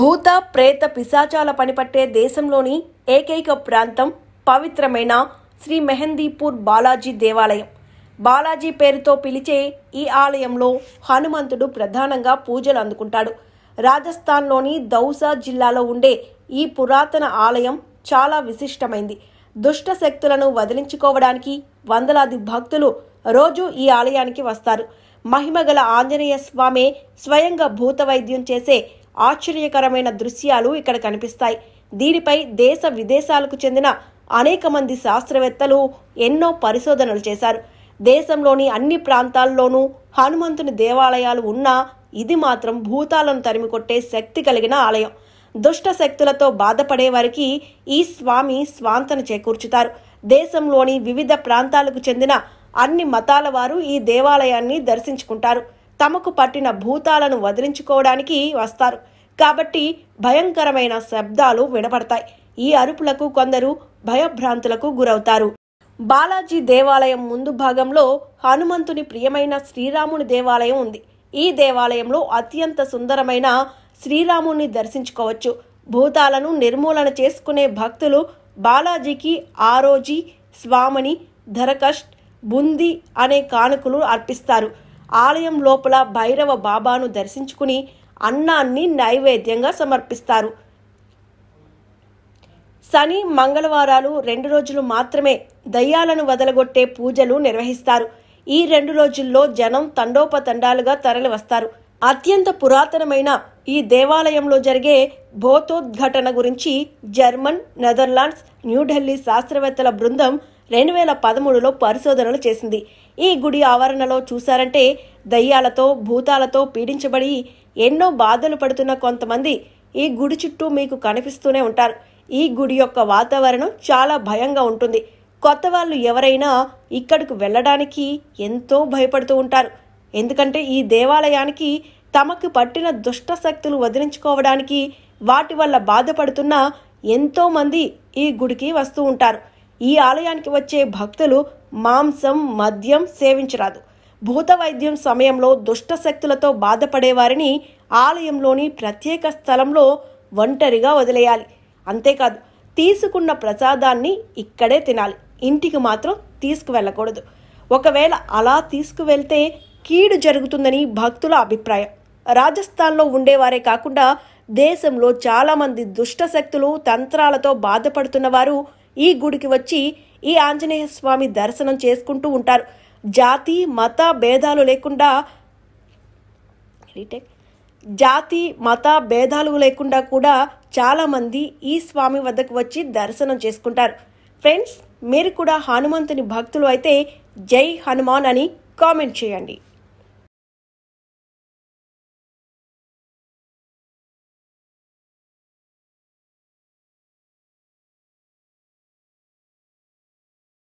భూత ప్రేత పిశాచాల పనిపట్టే దేశంలోని ఏకైక ప్రాంతం పవిత్రమైన శ్రీ మెహందీపూర్ బాలాజీ దేవాలయం బాలాజీ పేరుతో పిలిచే ఈ ఆలయంలో హనుమంతుడు ప్రధానంగా పూజలు అందుకుంటాడు రాజస్థాన్లోని దౌసా జిల్లాలో ఉండే ఈ పురాతన ఆలయం చాలా విశిష్టమైంది దుష్ట శక్తులను వదిలించుకోవడానికి వందలాది భక్తులు రోజు ఈ ఆలయానికి వస్తారు మహిమగల ఆంజనేయ స్వామి స్వయంగా భూత వైద్యం చేసే ఆశ్చర్యకరమైన దృశ్యాలు ఇక్కడ కనిపిస్తాయి దీనిపై దేశ విదేశాలకు చెందిన అనేక మంది శాస్త్రవేత్తలు ఎన్నో పరిశోధనలు చేశారు దేశంలోని అన్ని ప్రాంతాల్లోనూ హనుమంతుని దేవాలయాలు ఉన్నా ఇది మాత్రం భూతాలను తరిమికొట్టే శక్తి కలిగిన ఆలయం దుష్ట శక్తులతో బాధపడే వారికి ఈ స్వామి స్వాంతన చేకూర్చుతారు దేశంలోని వివిధ ప్రాంతాలకు చెందిన అన్ని మతాల వారు ఈ దేవాలయాన్ని దర్శించుకుంటారు తమకు పట్టిన భూతాలను వదిలించుకోవడానికి వస్తారు కాబట్టి భయంకరమైన శబ్దాలు వినపడతాయి ఈ అరుపులకు కొందరు భయభ్రాంతులకు గురవుతారు బాలాజీ దేవాలయం ముందు భాగంలో హనుమంతుని ప్రియమైన శ్రీరాముని దేవాలయం ఉంది ఈ దేవాలయంలో అత్యంత సుందరమైన శ్రీరాముని దర్శించుకోవచ్చు భూతాలను నిర్మూలన చేసుకునే భక్తులు బాలాజీకి ఆరోజీ స్వామిని ధరకష్ బుంది అనే కానుకలు అర్పిస్తారు ఆలయం లోపల భైరవ బాబాను దర్శించుకుని అన్నాన్ని నైవేద్యంగా సమర్పిస్తారు శని మంగళవారాలు రెండు రోజులు మాత్రమే దయ్యాలను వదలగొట్టే పూజలు నిర్వహిస్తారు ఈ రెండు రోజుల్లో జనం తండోపతండాలుగా తరలి వస్తారు అత్యంత పురాతనమైన ఈ దేవాలయంలో జరిగే భోతోద్ఘటన గురించి జర్మన్ నెదర్లాండ్స్ న్యూఢిల్లీ శాస్త్రవేత్తల బృందం రెండు వేల పదమూడులో పరిశోధనలు చేసింది ఈ గుడి ఆవరణలో చూశారంటే దయ్యాలతో భూతాలతో పీడించబడి ఎన్నో బాధలు పడుతున్న కొంతమంది ఈ గుడి చుట్టూ మీకు కనిపిస్తూనే ఉంటారు ఈ గుడి యొక్క వాతావరణం చాలా భయంగా ఉంటుంది కొత్త వాళ్ళు ఎవరైనా ఇక్కడికి వెళ్ళడానికి ఎంతో భయపడుతూ ఉంటారు ఎందుకంటే ఈ దేవాలయానికి తమకు పట్టిన దుష్ట శక్తులు వదిలించుకోవడానికి వాటి వల్ల బాధపడుతున్న ఎంతోమంది ఈ గుడికి వస్తూ ఉంటారు ఈ ఆలయానికి వచ్చే భక్తులు మాంసం మద్యం సేవించరాదు భూత వైద్యం సమయంలో దుష్ట శక్తులతో బాధపడేవారిని ఆలయంలోని ప్రత్యేక స్థలంలో ఒంటరిగా వదిలేయాలి అంతేకాదు తీసుకున్న ప్రసాదాన్ని ఇక్కడే తినాలి ఇంటికి మాత్రం తీసుకువెళ్ళకూడదు ఒకవేళ అలా తీసుకువెళ్తే కీడు జరుగుతుందని భక్తుల అభిప్రాయం రాజస్థాన్లో ఉండేవారే కాకుండా దేశంలో చాలామంది దుష్టశక్తులు తంత్రాలతో బాధపడుతున్నవారు ఈ గుడికి వచ్చి ఈ ఆంజనేయ స్వామి దర్శనం చేసుకుంటూ ఉంటారు జాతి మత భేదాలు లేకుండా జాతి మత భేదాలు లేకుండా కూడా చాలామంది ఈ స్వామి వద్దకు వచ్చి దర్శనం చేసుకుంటారు ఫ్రెండ్స్ మీరు కూడా హనుమంతుని భక్తులు అయితే జై హనుమాన్ అని కామెంట్ చేయండి